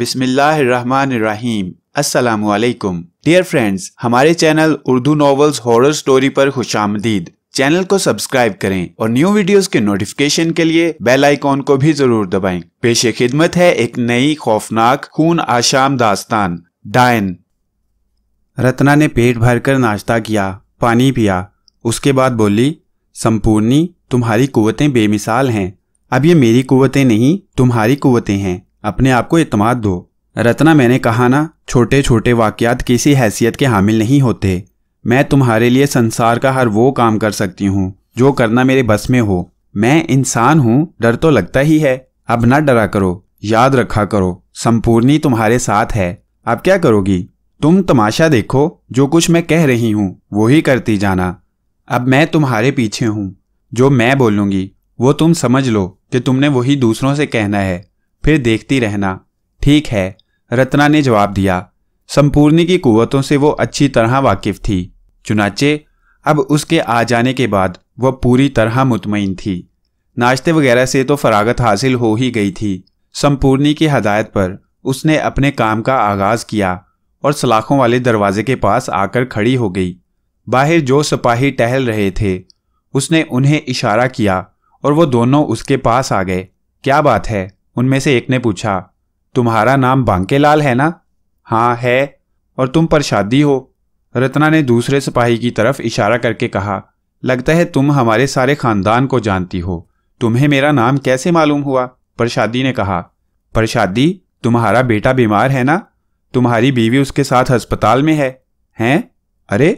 बिस्मिल्लाहिर्रहमानिर्रहीम अस्सलाम dear friends हमारे channel Urdu novels horror story पर खुश आमदीद चैनल को सब्सक्राइब करें और न्यू वीडियोस के नोटिफिकेशन के लिए बेल आइकॉन को भी जरूर दबाएं। पेश खिदमत है एक नई खौफनाक खून आशाम दास्तान डायन रत्ना ने पेट भरकर नाश्ता किया पानी पिया उसके बाद बोली संपूर्णी तुम्हारी कुवतें बेमिसाल हैं अब ये मेरी कुवतें नहीं तुम्हारी कुवतें हैं अपने आप को इतमाद दो रत्ना मैंने कहा ना छोटे छोटे वाक्यात किसी हैसियत के हामिल नहीं होते मैं तुम्हारे लिए संसार का हर वो काम कर सकती हूँ जो करना मेरे बस में हो मैं इंसान हूँ डर तो लगता ही है अब ना डरा करो याद रखा करो संपूर्णी तुम्हारे साथ है अब क्या करोगी तुम तमाशा देखो जो कुछ मैं कह रही हूँ वो ही करती जाना अब मैं तुम्हारे पीछे हूँ जो मैं बोलूंगी वो तुम समझ लो कि तुमने वही दूसरों से कहना है फिर देखती रहना ठीक है रत्ना ने जवाब दिया संपूर्णी की कुवतों से वो अच्छी तरह वाकिफ थी चुनाचे अब उसके आ जाने के बाद वह पूरी तरह मुतमिन थी नाश्ते वगैरह से तो फरागत हासिल हो ही गई थी संपूर्णी की हदायत पर उसने अपने काम का आगाज़ किया और सलाखों वाले दरवाजे के पास आकर खड़ी हो गई बाहर जो सिपाही टहल रहे थे उसने उन्हें इशारा किया और वो दोनों उसके पास आ गए क्या बात है उनमें से एक ने पूछा तुम्हारा नाम बांकेलाल है ना हाँ है और तुम पर शादी हो रत्ना ने दूसरे सिपाही की तरफ इशारा करके कहा लगता है तुम हमारे सारे खानदान को जानती हो तुम्हें मेरा नाम कैसे मालूम हुआ प्रसादी ने कहा प्रसादी तुम्हारा बेटा बीमार है ना तुम्हारी बीवी उसके साथ अस्पताल में है हैं अरे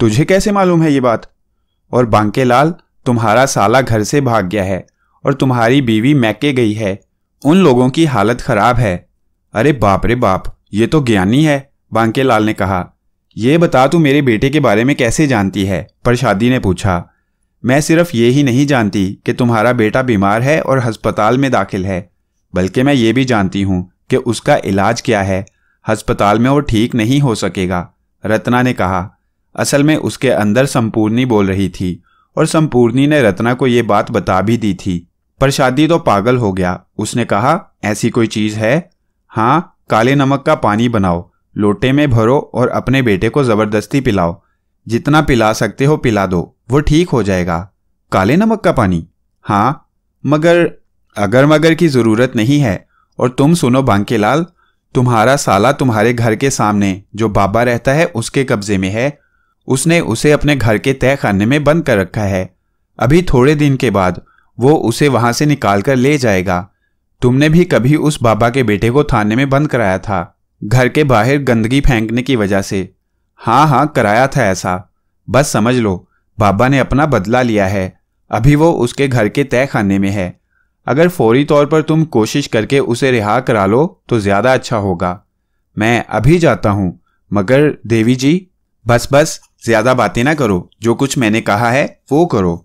तुझे कैसे मालूम है ये बात और बांकेलाल तुम्हारा साला घर से भाग गया है और तुम्हारी बीवी मैके गई है उन लोगों की हालत खराब है अरे बाप रे बाप ये तो ज्ञानी है बांके लाल ने कहा यह बता तू मेरे बेटे के बारे में कैसे जानती है पर शादी ने पूछा मैं सिर्फ ये ही नहीं जानती कि तुम्हारा बेटा बीमार है और अस्पताल में दाखिल है बल्कि मैं ये भी जानती हूँ कि उसका इलाज क्या है अस्पताल में वो ठीक नहीं हो सकेगा रत्ना ने कहा असल में उसके अंदर संपूर्णी बोल रही थी और संपूर्णी ने रत्ना को ये बात बता भी दी थी पर शादी तो पागल हो गया उसने कहा ऐसी कोई चीज है हाँ काले नमक का पानी बनाओ लोटे में भरो और अपने बेटे को जबरदस्ती पिलाओ जितना पिला सकते हो पिला दो वो ठीक हो जाएगा काले नमक का पानी हाँ मगर अगर मगर की ज़रूरत नहीं है और तुम सुनो बांकेलाल तुम्हारा साला तुम्हारे घर के सामने जो बाबा रहता है उसके कब्जे में है उसने उसे अपने घर के तय खाने में बंद कर रखा है अभी थोड़े दिन के बाद वो उसे वहां से निकाल कर ले जाएगा तुमने भी कभी उस बाबा के बेटे को थाने में बंद कराया था घर के बाहर गंदगी फेंकने की वजह से हाँ हाँ कराया था ऐसा बस समझ लो बाबा ने अपना बदला लिया है अभी वो उसके घर के तय खाने में है अगर फौरी तौर पर तुम कोशिश करके उसे रिहा करा लो तो ज़्यादा अच्छा होगा मैं अभी जाता हूँ मगर देवी जी बस बस ज़्यादा बातें ना करो जो कुछ मैंने कहा है वो करो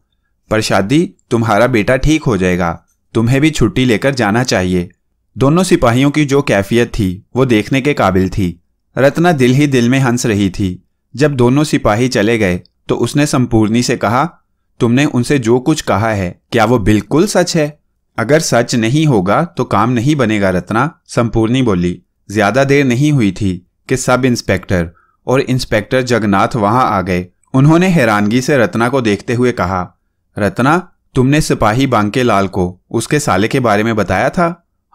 पर शादी तुम्हारा बेटा ठीक हो जाएगा तुम्हें भी छुट्टी लेकर जाना चाहिए दोनों सिपाहियों की जो कैफियत थी वो देखने के काबिल थी रत्ना दिल ही दिल में हंस रही थी जब दोनों सिपाही चले गए तो उसने संपूर्णी से कहा तुमने उनसे जो कुछ कहा है क्या वो बिल्कुल सच है अगर सच नहीं होगा तो काम नहीं बनेगा रत्ना संपूर्णी बोली ज्यादा देर नहीं हुई थी कि सब इंस्पेक्टर और इंस्पेक्टर जगन्नाथ वहां आ गए उन्होंने हैरानगी से रत्ना को देखते हुए कहा रत्ना तुमने सिपाही बांके लाल को उसके साले के बारे में बताया था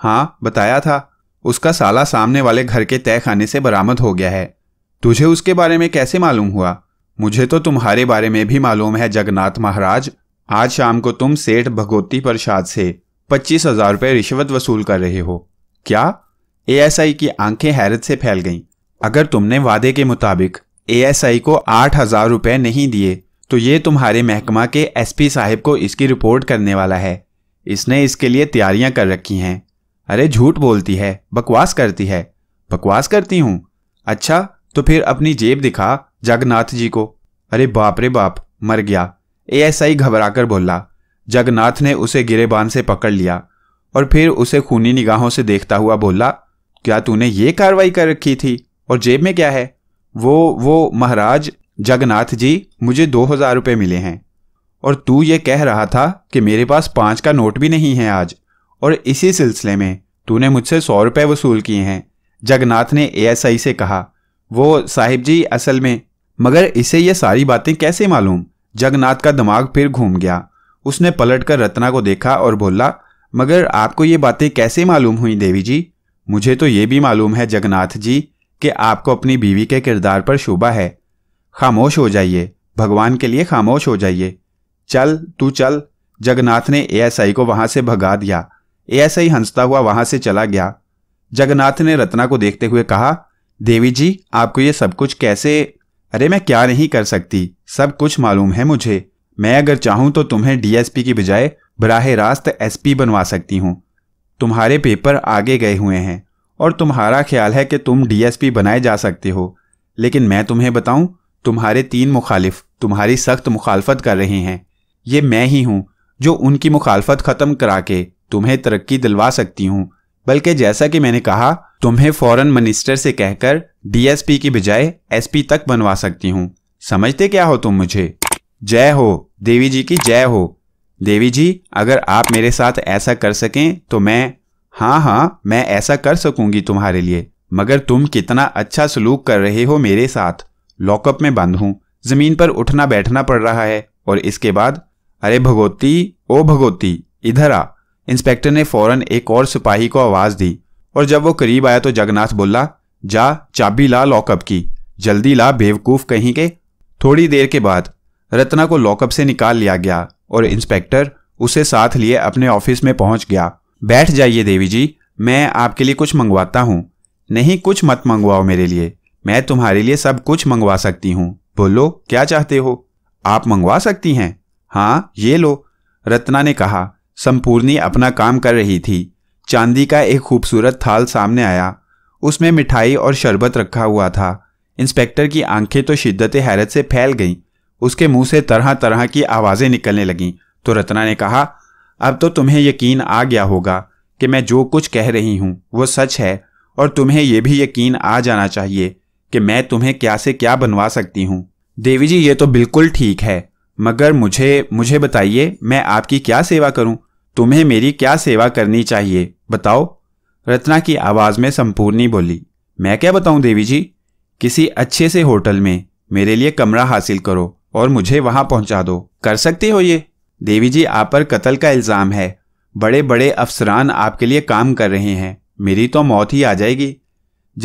हाँ बताया था उसका साला सामने वाले घर के तय खाने से बरामद हो गया है तुझे उसके बारे में कैसे मालूम हुआ मुझे तो तुम्हारे बारे में भी मालूम है जगन्नाथ महाराज आज शाम को तुम सेठ भगोती प्रसाद से पच्चीस हजार रुपये रिश्वत वसूल कर रहे हो क्या आई की आंखें हैरत से फैल गईं। अगर तुमने वादे के मुताबिक आई को आठ हजार रुपये नहीं दिए तो ये तुम्हारे महकमा के एसपी साहब को इसकी रिपोर्ट करने वाला है इसने इसके लिए तैयारियां कर रखी हैं अरे झूठ बोलती है बकवास करती है बकवास करती हूं अच्छा तो फिर अपनी जेब दिखा जगन्नाथ जी को अरे बाप रे बाप मर गया एएसआई घबराकर बोला जगन्नाथ ने उसे गिरेबान से पकड़ लिया और फिर उसे खूनी निगाहों से देखता हुआ बोला क्या तूने ये कार्रवाई कर रखी थी और जेब में क्या है वो वो महाराज जगन्नाथ जी मुझे दो हजार रुपये मिले हैं और तू ये कह रहा था कि मेरे पास पाँच का नोट भी नहीं है आज और इसी सिलसिले में तूने मुझसे सौ रुपये वसूल किए हैं जगन्नाथ ने एएसआई से कहा वो साहिब जी असल में मगर इसे ये सारी बातें कैसे मालूम जगन्नाथ का दिमाग फिर घूम गया उसने पलट कर रत्ना को देखा और बोला मगर आपको ये बातें कैसे मालूम हुई देवी जी मुझे तो ये भी मालूम है जगन्नाथ जी कि आपको अपनी बीवी के किरदार पर शोभा है खामोश हो जाइए भगवान के लिए खामोश हो जाइए चल तू चल जगन्नाथ ने एएसआई को वहां से भगा दिया एएसआई हंसता हुआ वहां से चला गया जगन्नाथ ने रत्ना को देखते हुए कहा देवी जी आपको ये सब कुछ कैसे अरे मैं क्या नहीं कर सकती सब कुछ मालूम है मुझे मैं अगर चाहूं तो तुम्हें डीएसपी की बजाय बराह रास्त एसपी बनवा सकती हूं तुम्हारे पेपर आगे गए हुए हैं और तुम्हारा ख्याल है कि तुम डीएसपी बनाए जा सकते हो लेकिन मैं तुम्हें बताऊं तुम्हारे तीन मुखालिफ तुम्हारी सख्त मुखालफत कर रहे हैं ये मैं ही हूँ जो उनकी मुखालफत ख़त्म करा के तुम्हें तरक्की दिलवा सकती हूँ बल्कि जैसा कि मैंने कहा तुम्हें फॉरेन मिनिस्टर से कहकर डीएसपी की बजाय एसपी तक बनवा सकती हूँ समझते क्या हो तुम मुझे जय हो देवी जी की जय हो देवी जी अगर आप मेरे साथ ऐसा कर सकें तो मैं हाँ हाँ मैं ऐसा कर सकूंगी तुम्हारे लिए मगर तुम कितना अच्छा सलूक कर रहे हो मेरे साथ लॉकअप में बंद हूं जमीन पर उठना बैठना पड़ रहा है और इसके बाद अरे भगोती ओ भगोती इधर आ इंस्पेक्टर ने फौरन एक और सिपाही को आवाज दी और जब वो करीब आया तो जगन्नाथ बोला जा चाबी ला लॉकअप की जल्दी ला बेवकूफ कहीं के थोड़ी देर के बाद रत्ना को लॉकअप से निकाल लिया गया और इंस्पेक्टर उसे साथ लिए अपने ऑफिस में पहुंच गया बैठ जाइए देवी जी मैं आपके लिए कुछ मंगवाता हूँ नहीं कुछ मत मंगवाओ मेरे लिए मैं तुम्हारे लिए सब कुछ मंगवा सकती हूँ बोलो क्या चाहते हो आप मंगवा सकती हैं हाँ ये लो रत्ना ने कहा संपूर्णी अपना काम कर रही थी चांदी का एक खूबसूरत थाल सामने आया उसमें मिठाई और शरबत रखा हुआ था इंस्पेक्टर की आंखें तो शिद्दत हैरत से फैल गईं उसके मुंह से तरह तरह की आवाज़ें निकलने लगीं तो रत्ना ने कहा अब तो तुम्हें यकीन आ गया होगा कि मैं जो कुछ कह रही हूँ वो सच है और तुम्हें यह भी यकीन आ जाना चाहिए कि मैं तुम्हें क्या से क्या बनवा सकती हूँ देवी जी ये तो बिल्कुल ठीक है मगर मुझे मुझे बताइए मैं आपकी क्या सेवा करूं तुम्हें मेरी क्या सेवा करनी चाहिए बताओ रत्ना की आवाज़ में संपूर्णी बोली मैं क्या बताऊं देवी जी किसी अच्छे से होटल में मेरे लिए कमरा हासिल करो और मुझे वहां पहुंचा दो कर सकते हो ये देवी जी आप पर कत्ल का इल्ज़ाम है बड़े बड़े अफसरान आपके लिए काम कर रहे हैं मेरी तो मौत ही आ जाएगी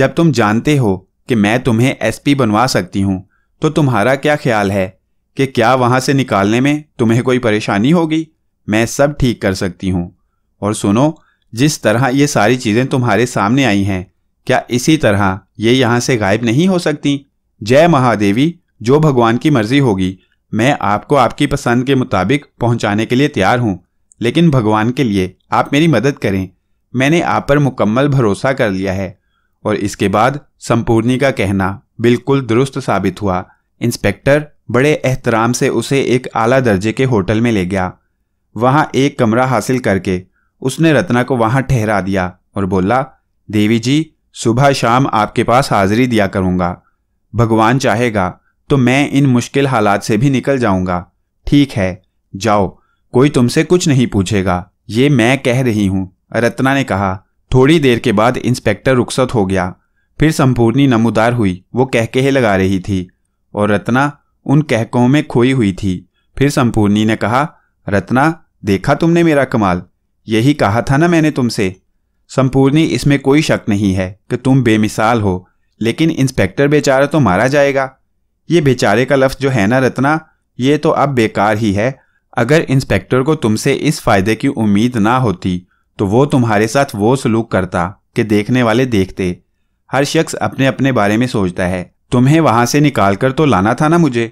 जब तुम जानते हो कि मैं तुम्हें एसपी बनवा सकती हूँ तो तुम्हारा क्या ख्याल है कि क्या वहां से निकालने में तुम्हें कोई परेशानी होगी मैं सब ठीक कर सकती हूँ और सुनो जिस तरह ये सारी चीज़ें तुम्हारे सामने आई हैं क्या इसी तरह ये यहाँ से गायब नहीं हो सकती जय महादेवी जो भगवान की मर्जी होगी मैं आपको आपकी पसंद के मुताबिक पहुंचाने के लिए तैयार हूं लेकिन भगवान के लिए आप मेरी मदद करें मैंने आप पर मुकम्मल भरोसा कर लिया है और इसके बाद संपूर्णी का कहना बिल्कुल दुरुस्त साबित हुआ इंस्पेक्टर बड़े एहतराम से उसे एक आला दर्जे के होटल में ले गया वहां एक कमरा हासिल करके उसने रत्ना को वहां ठहरा दिया और बोला देवी जी सुबह शाम आपके पास हाजिरी दिया करूंगा भगवान चाहेगा तो मैं इन मुश्किल हालात से भी निकल जाऊंगा ठीक है जाओ कोई तुमसे कुछ नहीं पूछेगा ये मैं कह रही हूं रत्ना ने कहा थोड़ी देर के बाद इंस्पेक्टर रुखसत हो गया फिर संपूर्णी नमोदार हुई वो कहकहे लगा रही थी और रत्ना उन कहकों में खोई हुई थी फिर संपूर्णी ने कहा रत्ना देखा तुमने मेरा कमाल यही कहा था ना मैंने तुमसे संपूर्णी इसमें कोई शक नहीं है कि तुम बेमिसाल हो लेकिन इंस्पेक्टर बेचारा तो मारा जाएगा ये बेचारे का लफ्ज़ जो है ना रत्ना ये तो अब बेकार ही है अगर इंस्पेक्टर को तुमसे इस फायदे की उम्मीद ना होती तो वो तुम्हारे साथ वो सलूक करता कि देखने वाले देखते हर शख्स अपने अपने बारे में सोचता है तुम्हें वहां से निकाल कर तो लाना था ना मुझे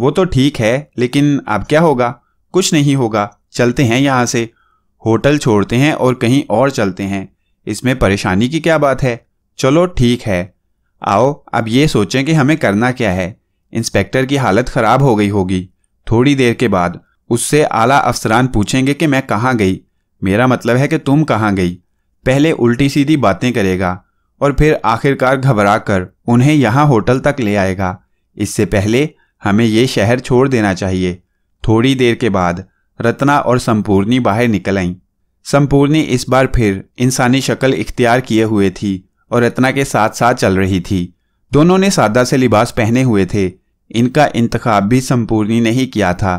वो तो ठीक है लेकिन अब क्या होगा कुछ नहीं होगा चलते हैं यहाँ से होटल छोड़ते हैं और कहीं और चलते हैं इसमें परेशानी की क्या बात है चलो ठीक है आओ अब ये सोचें कि हमें करना क्या है इंस्पेक्टर की हालत ख़राब हो गई होगी थोड़ी देर के बाद उससे आला अफसरान पूछेंगे कि मैं कहाँ गई मेरा मतलब है कि तुम कहाँ गई पहले उल्टी सीधी बातें करेगा और फिर आखिरकार घबरा कर उन्हें यहाँ होटल तक ले आएगा इससे पहले हमें ये शहर छोड़ देना चाहिए थोड़ी देर के बाद रत्ना और संपूर्णी बाहर निकल आईं संपूर्णी इस बार फिर इंसानी शक्ल इख्तियार किए हुए थी और रत्ना के साथ साथ चल रही थी दोनों ने सादा से लिबास पहने हुए थे इनका इंतखाब भी संपूर्णी ने ही किया था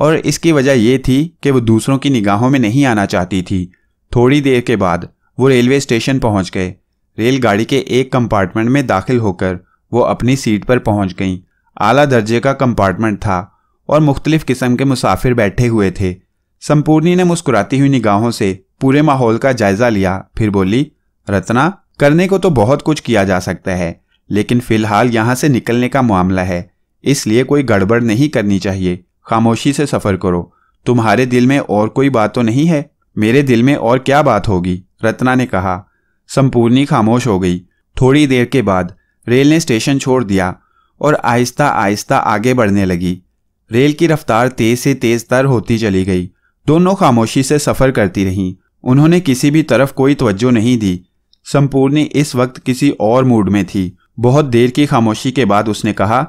और इसकी वजह यह थी कि वो दूसरों की निगाहों में नहीं आना चाहती थी थोड़ी देर के बाद वो रेलवे स्टेशन पहुंच गए रेलगाड़ी के एक कंपार्टमेंट में दाखिल होकर वो अपनी सीट पर पहुंच गईं आला दर्जे का कंपार्टमेंट था और मुख्तलिफ़ किस्म के मुसाफिर बैठे हुए थे संपूर्णी ने मुस्कुराती हुई निगाहों से पूरे माहौल का जायज़ा लिया फिर बोली रत्ना करने को तो बहुत कुछ किया जा सकता है लेकिन फ़िलहाल यहाँ से निकलने का मामला है इसलिए कोई गड़बड़ नहीं करनी चाहिए खामोशी से सफ़र करो तुम्हारे दिल में और कोई बात तो नहीं है मेरे दिल में और क्या बात होगी रत्ना ने कहा संपूर्णी खामोश हो गई थोड़ी देर के बाद रेल ने स्टेशन छोड़ दिया और आहिस्ता आहिस्ता आगे बढ़ने लगी रेल की रफ्तार तेज से तेज तर होती चली गई दोनों खामोशी से सफ़र करती रहीं उन्होंने किसी भी तरफ कोई तवज्जो नहीं दी संपूर्णी इस वक्त किसी और मूड में थी बहुत देर की खामोशी के बाद उसने कहा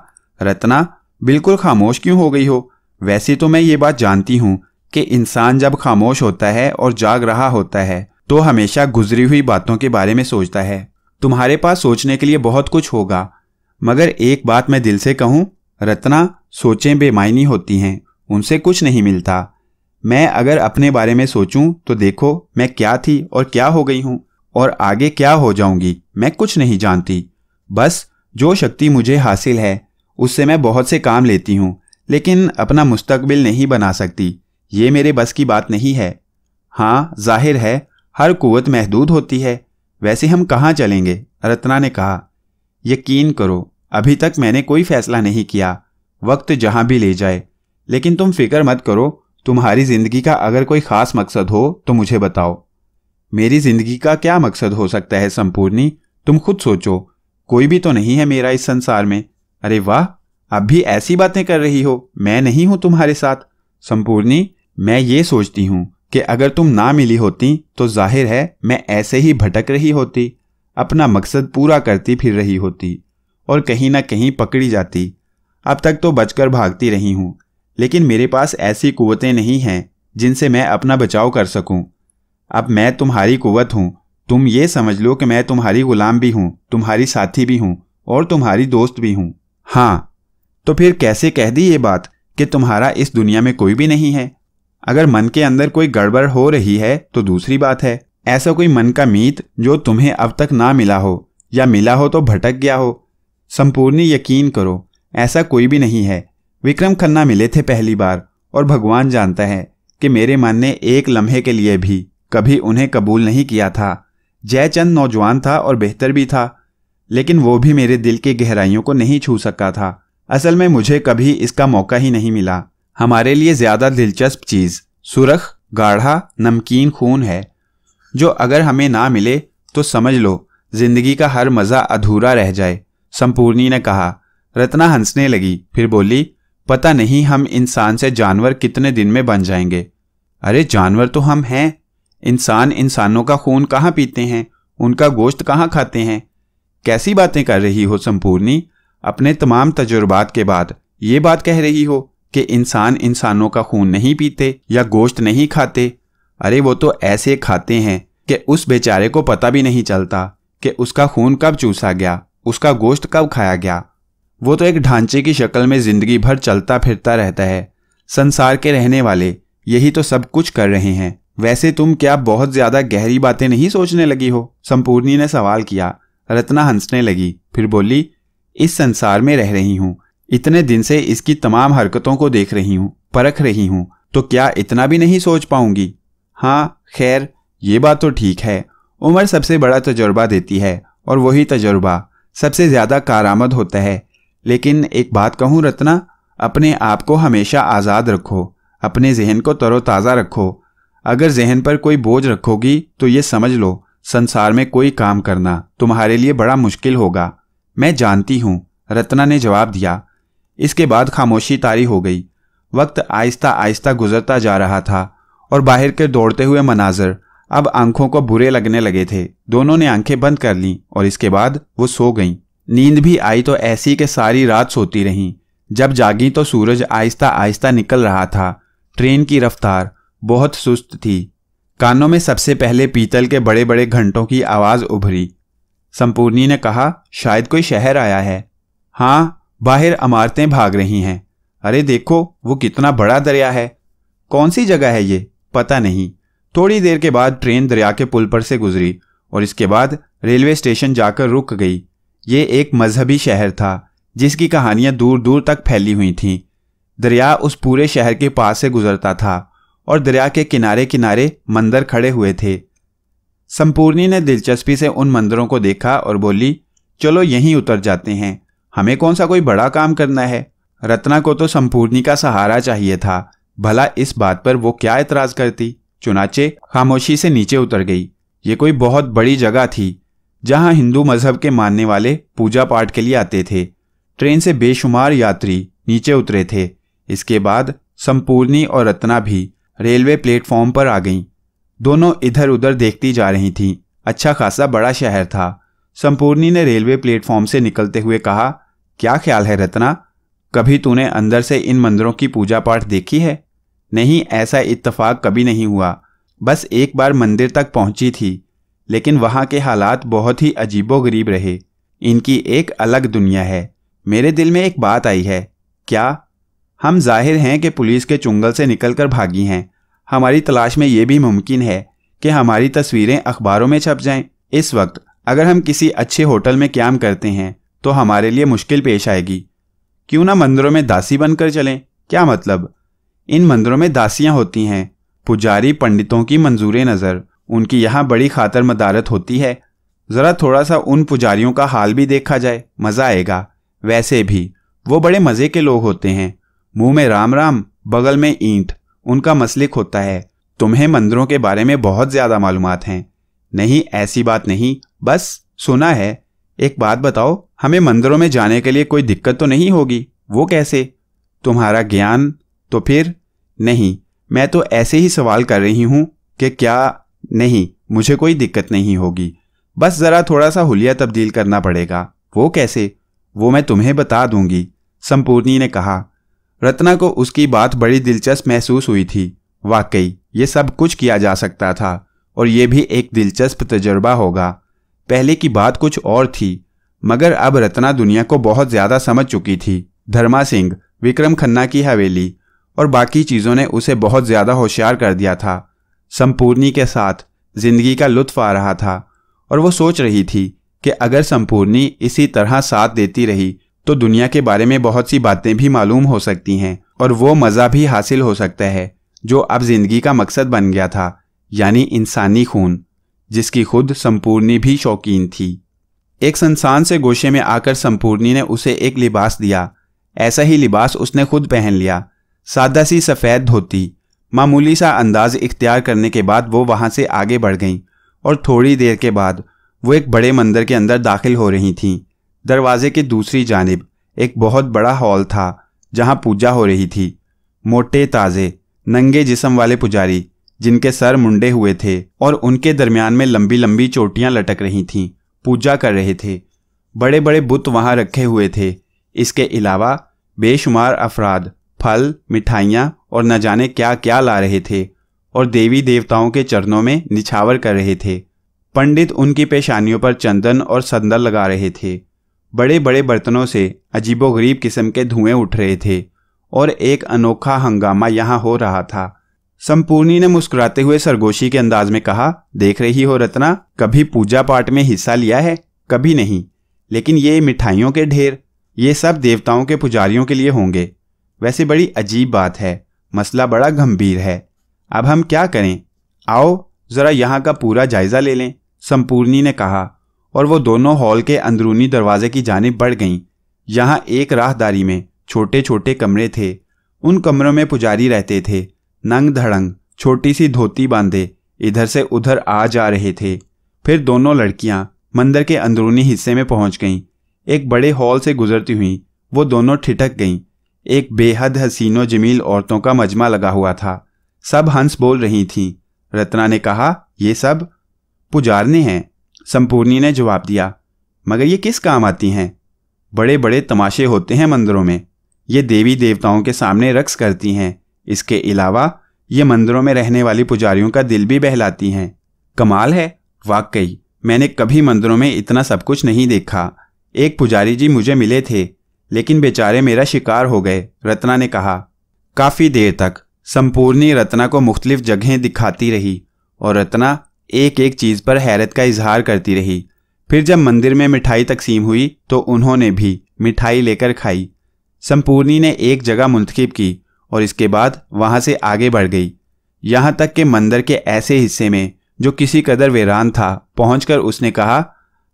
रत्ना बिल्कुल खामोश क्यों हो गई हो वैसे तो मैं ये बात जानती हूँ कि इंसान जब खामोश होता है और जाग रहा होता है तो हमेशा गुजरी हुई बातों के बारे में सोचता है तुम्हारे पास सोचने के लिए बहुत कुछ होगा मगर एक बात मैं दिल से कहूँ रत्ना सोचें बेमायनी होती हैं उनसे कुछ नहीं मिलता मैं अगर अपने बारे में सोचूं तो देखो मैं क्या थी और क्या हो गई हूं और आगे क्या हो जाऊंगी मैं कुछ नहीं जानती बस जो शक्ति मुझे हासिल है उससे मैं बहुत से काम लेती हूँ लेकिन अपना मुस्तकबिल नहीं बना सकती ये मेरे बस की बात नहीं है हाँ जाहिर है हर कुवत महदूद होती है वैसे हम कहाँ चलेंगे रत्ना ने कहा यकीन करो अभी तक मैंने कोई फैसला नहीं किया वक्त जहाँ भी ले जाए लेकिन तुम फिक्र मत करो तुम्हारी ज़िंदगी का अगर कोई ख़ास मकसद हो तो मुझे बताओ मेरी ज़िंदगी का क्या मकसद हो सकता है संपूर्णी तुम खुद सोचो कोई भी तो नहीं है मेरा इस संसार में अरे वाह अब भी ऐसी बातें कर रही हो मैं नहीं हूं तुम्हारे साथ संपूर्णी मैं ये सोचती हूं कि अगर तुम ना मिली होती तो जाहिर है मैं ऐसे ही भटक रही होती अपना मकसद पूरा करती फिर रही होती और कहीं ना कहीं पकड़ी जाती अब तक तो बचकर भागती रही हूं लेकिन मेरे पास ऐसी कुवतें नहीं हैं जिनसे मैं अपना बचाव कर सकूं। अब मैं तुम्हारी कुवत हूं तुम ये समझ लो कि मैं तुम्हारी गुलाम भी हूं तुम्हारी साथी भी हूँ और तुम्हारी दोस्त भी हूं हाँ तो फिर कैसे कह दी ये बात कि तुम्हारा इस दुनिया में कोई भी नहीं है अगर मन के अंदर कोई गड़बड़ हो रही है तो दूसरी बात है ऐसा कोई मन का मीत जो तुम्हें अब तक ना मिला हो या मिला हो तो भटक गया हो संपूर्ण यकीन करो ऐसा कोई भी नहीं है विक्रम खन्ना मिले थे पहली बार और भगवान जानता है कि मेरे मन ने एक लम्हे के लिए भी कभी उन्हें कबूल नहीं किया था जयचंद नौजवान था और बेहतर भी था लेकिन वो भी मेरे दिल की गहराइयों को नहीं छू सका था असल में मुझे कभी इसका मौका ही नहीं मिला हमारे लिए ज़्यादा दिलचस्प चीज़ सुरख गाढ़ा नमकीन खून है जो अगर हमें ना मिले तो समझ लो जिंदगी का हर मज़ा अधूरा रह जाए संपूर्णी ने कहा रत्ना हंसने लगी फिर बोली पता नहीं हम इंसान से जानवर कितने दिन में बन जाएंगे अरे जानवर तो हम हैं इंसान इंसानों का खून कहाँ पीते हैं उनका गोश्त कहाँ खाते हैं कैसी बातें कर रही हो संपूर्णी अपने तमाम तजुर्बात के बाद ये बात कह रही हो कि इंसान इंसानों का खून नहीं पीते या गोश्त नहीं खाते अरे वो तो ऐसे खाते हैं कि उस बेचारे को पता भी नहीं चलता कि उसका खून कब चूसा गया उसका गोश्त कब खाया गया वो तो एक ढांचे की शक्ल में जिंदगी भर चलता फिरता रहता है संसार के रहने वाले यही तो सब कुछ कर रहे हैं वैसे तुम क्या बहुत ज्यादा गहरी बातें नहीं सोचने लगी हो संपूर्णी ने सवाल किया रत्ना हंसने लगी फिर बोली इस संसार में रह रही हूँ इतने दिन से इसकी तमाम हरकतों को देख रही हूँ परख रही हूँ तो क्या इतना भी नहीं सोच पाऊंगी हाँ खैर ये बात तो ठीक है उम्र सबसे बड़ा तजुर्बा देती है और वही तजुर्बा सबसे ज़्यादा कारामद होता है लेकिन एक बात कहूँ रत्ना अपने आप को हमेशा आज़ाद रखो अपने जहन को तरोताज़ा रखो अगर जहन पर कोई बोझ रखोगी तो ये समझ लो संसार में कोई काम करना तुम्हारे लिए बड़ा मुश्किल होगा मैं जानती हूं रत्ना ने जवाब दिया इसके बाद खामोशी तारी हो गई वक्त आहिस्ता आहिस्ता गुजरता जा रहा था और बाहर के दौड़ते हुए मनाजर अब आंखों को बुरे लगने लगे थे दोनों ने आंखें बंद कर लीं और इसके बाद वो सो गईं नींद भी आई तो ऐसी के सारी रात सोती रहीं जब जागी तो सूरज आहिस्ता आहिस्ता निकल रहा था ट्रेन की रफ्तार बहुत सुस्त थी कानों में सबसे पहले पीतल के बड़े बड़े घंटों की आवाज़ उभरी संपूर्णी ने कहा शायद कोई शहर आया है हाँ बाहर अमारतें भाग रही हैं अरे देखो वो कितना बड़ा दरिया है कौन सी जगह है ये पता नहीं थोड़ी देर के बाद ट्रेन दरिया के पुल पर से गुजरी और इसके बाद रेलवे स्टेशन जाकर रुक गई ये एक मजहबी शहर था जिसकी कहानियां दूर दूर तक फैली हुई थीं दरिया उस पूरे शहर के पास से गुजरता था और दरिया के किनारे किनारे मंदिर खड़े हुए थे संपूर्णी ने दिलचस्पी से उन मंदिरों को देखा और बोली चलो यहीं उतर जाते हैं हमें कौन सा कोई बड़ा काम करना है रत्ना को तो संपूर्णी का सहारा चाहिए था भला इस बात पर वो क्या इतराज करती चुनाचे खामोशी से नीचे उतर गई ये कोई बहुत बड़ी जगह थी जहां हिंदू मजहब के मानने वाले पूजा पाठ के लिए आते थे ट्रेन से बेशुमार यात्री नीचे उतरे थे इसके बाद संपूर्णी और रत्ना भी रेलवे प्लेटफॉर्म पर आ गईं दोनों इधर उधर देखती जा रही थी अच्छा खासा बड़ा शहर था संपूर्णी ने रेलवे प्लेटफॉर्म से निकलते हुए कहा क्या ख्याल है रत्ना कभी तूने अंदर से इन मंदिरों की पूजा पाठ देखी है नहीं ऐसा इत्तफाक कभी नहीं हुआ बस एक बार मंदिर तक पहुंची थी लेकिन वहां के हालात बहुत ही अजीबोगरीब रहे इनकी एक अलग दुनिया है मेरे दिल में एक बात आई है क्या हम जाहिर हैं कि पुलिस के चुंगल से निकलकर भागी हैं हमारी तलाश में ये भी मुमकिन है कि हमारी तस्वीरें अखबारों में छप जाएं। इस वक्त अगर हम किसी अच्छे होटल में क्याम करते हैं तो हमारे लिए मुश्किल पेश आएगी क्यों ना मंदिरों में दासी बनकर चलें क्या मतलब इन मंदिरों में दासियाँ होती हैं पुजारी पंडितों की मंजूर नज़र उनकी यहाँ बड़ी खातर मदारत होती है ज़रा थोड़ा सा उन पुजारियों का हाल भी देखा जाए मज़ा आएगा वैसे भी वो बड़े मज़े के लोग होते हैं मुंह में राम राम बगल में ईंट उनका मसलिक होता है तुम्हें मंदिरों के बारे में बहुत ज़्यादा मालूम हैं नहीं ऐसी बात नहीं बस सुना है एक बात बताओ हमें मंदिरों में जाने के लिए कोई दिक्कत तो नहीं होगी वो कैसे तुम्हारा ज्ञान तो फिर नहीं मैं तो ऐसे ही सवाल कर रही हूँ कि क्या नहीं मुझे कोई दिक्कत नहीं होगी बस ज़रा थोड़ा सा हुलिया तब्दील करना पड़ेगा वो कैसे वो मैं तुम्हें बता दूंगी संपूर्णी ने कहा रत्ना को उसकी बात बड़ी दिलचस्प महसूस हुई थी वाकई ये सब कुछ किया जा सकता था और ये भी एक दिलचस्प तजर्बा होगा पहले की बात कुछ और थी मगर अब रत्ना दुनिया को बहुत ज़्यादा समझ चुकी थी धर्मा सिंह विक्रम खन्ना की हवेली और बाकी चीज़ों ने उसे बहुत ज़्यादा होशियार कर दिया था संपूर्णी के साथ जिंदगी का लुत्फ आ रहा था और वो सोच रही थी कि अगर संपूर्णी इसी तरह साथ देती रही तो दुनिया के बारे में बहुत सी बातें भी मालूम हो सकती हैं और वो मज़ा भी हासिल हो सकता है जो अब जिंदगी का मकसद बन गया था यानी इंसानी खून जिसकी खुद संपूर्णी भी शौकीन थी एक संसान से गोशे में आकर संपूर्णी ने उसे एक लिबास दिया ऐसा ही लिबास उसने खुद पहन लिया सादा सी सफ़ेद धोती मामूली सा अंदाज इख्तियार करने के बाद वो वहाँ से आगे बढ़ गईं और थोड़ी देर के बाद वो एक बड़े मंदिर के अंदर दाखिल हो रही थीं दरवाजे के दूसरी जानब एक बहुत बड़ा हॉल था जहाँ पूजा हो रही थी मोटे ताज़े नंगे जिसम वाले पुजारी जिनके सर मुंडे हुए थे और उनके दरमियान में लंबी लंबी चोटियां लटक रही थीं पूजा कर रहे थे बड़े बड़े बुत वहां रखे हुए थे इसके अलावा बेशुमार अफराद फल मिठाइयाँ और न जाने क्या क्या ला रहे थे और देवी देवताओं के चरणों में निछावर कर रहे थे पंडित उनकी पेशानियों पर चंदन और संदल लगा रहे थे बड़े बड़े बर्तनों से अजीबोगरीब किस्म के धुएं उठ रहे थे और एक अनोखा हंगामा यहाँ हो रहा था संपूर्णी ने मुस्कुराते हुए सरगोशी के अंदाज में कहा देख रही हो रत्ना कभी पूजा पाठ में हिस्सा लिया है कभी नहीं लेकिन ये मिठाइयों के ढेर ये सब देवताओं के पुजारियों के लिए होंगे वैसे बड़ी अजीब बात है मसला बड़ा गंभीर है अब हम क्या करें आओ ज़रा यहाँ का पूरा जायज़ा ले लें संपूर्णी ने कहा और वो दोनों हॉल के अंदरूनी दरवाजे की जानब बढ़ गईं यहाँ एक राहदारी में छोटे छोटे कमरे थे उन कमरों में पुजारी रहते थे नंग धड़ंग छोटी सी धोती बांधे इधर से उधर आ जा रहे थे फिर दोनों लड़कियां मंदिर के अंदरूनी हिस्से में पहुंच गईं एक बड़े हॉल से गुजरती हुई वो दोनों ठिठक गईं एक बेहद हसीनो जमील औरतों का मजमा लगा हुआ था सब हंस बोल रही थीं रत्ना ने कहा ये सब पुजारने हैं संपूर्णी ने जवाब दिया मगर ये किस काम आती हैं बड़े बड़े तमाशे होते हैं मंदिरों में ये देवी देवताओं के सामने रक्स करती हैं इसके अलावा ये मंदिरों में रहने वाली पुजारियों का दिल भी बहलाती हैं कमाल है वाकई मैंने कभी मंदिरों में इतना सब कुछ नहीं देखा एक पुजारी जी मुझे मिले थे लेकिन बेचारे मेरा शिकार हो गए रत्ना ने कहा काफ़ी देर तक संपूर्णी रत्ना को मुख्तलिफ जगहें दिखाती रही और रत्ना एक एक चीज़ पर हैरत का इजहार करती रही फिर जब मंदिर में मिठाई तकसीम हुई तो उन्होंने भी मिठाई लेकर खाई संपूर्णी ने एक जगह मुंतखब की और इसके बाद वहां से आगे बढ़ गई यहां तक कि मंदिर के ऐसे हिस्से में जो किसी कदर वीरान था पहुंचकर उसने कहा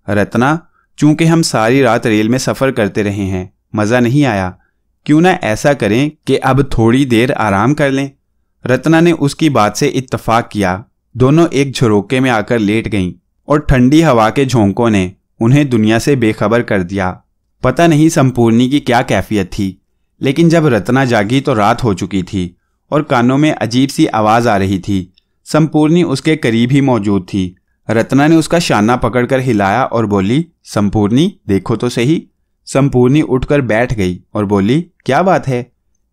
रत्ना चूंकि हम सारी रात रेल में सफ़र करते रहे हैं मज़ा नहीं आया क्यों ना ऐसा करें कि अब थोड़ी देर आराम कर लें रत्ना ने उसकी बात से इत्तफाक किया दोनों एक झरोके में आकर लेट गईं और ठंडी हवा के झोंकों ने उन्हें दुनिया से बेखबर कर दिया पता नहीं संपूर्णी की क्या कैफियत थी लेकिन जब रत्ना जागी तो रात हो चुकी थी और कानों में अजीब सी आवाज़ आ रही थी संपूर्णी उसके करीब ही मौजूद थी रत्ना ने उसका शाना पकड़कर हिलाया और बोली संपूर्णी देखो तो सही संपूर्णी उठकर बैठ गई और बोली क्या बात है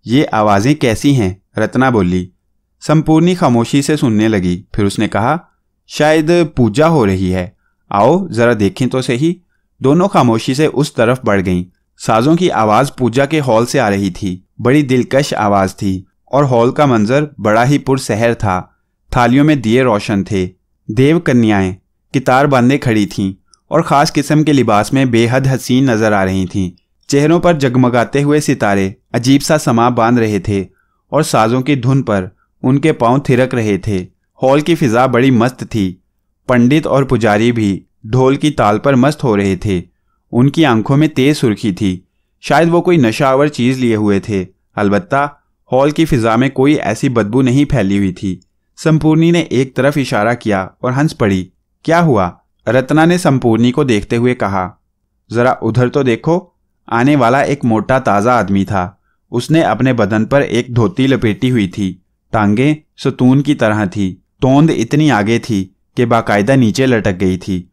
ये आवाज़ें कैसी हैं रत्ना बोली संपूर्णी खामोशी से सुनने लगी फिर उसने कहा शायद पूजा हो रही है आओ जरा देखें तो सही दोनों खामोशी से उस तरफ बढ़ गईं साजों की आवाज पूजा के हॉल से आ रही थी बड़ी दिलकश आवाज थी और हॉल का मंजर बड़ा ही पुरसहर था थालियों में दिए रोशन थे देव कन्याएं कितार बांधे खड़ी थीं और ख़ास किस्म के लिबास में बेहद हसीन नज़र आ रही थीं चेहरों पर जगमगाते हुए सितारे अजीब सा समा बांध रहे थे और साजों की धुन पर उनके पांव थिरक रहे थे हॉल की फिजा बड़ी मस्त थी पंडित और पुजारी भी ढोल की ताल पर मस्त हो रहे थे उनकी आंखों में तेज सुर्खी थी शायद वो कोई नशावर चीज़ लिए हुए थे अलबत्ता हॉल की फिजा में कोई ऐसी बदबू नहीं फैली हुई थी संपूर्णी ने एक तरफ इशारा किया और हंस पड़ी क्या हुआ रत्ना ने संपूर्णी को देखते हुए कहा जरा उधर तो देखो आने वाला एक मोटा ताज़ा आदमी था उसने अपने बदन पर एक धोती लपेटी हुई थी टांगे सतून की तरह थी तोंद इतनी आगे थी कि बाकायदा नीचे लटक गई थी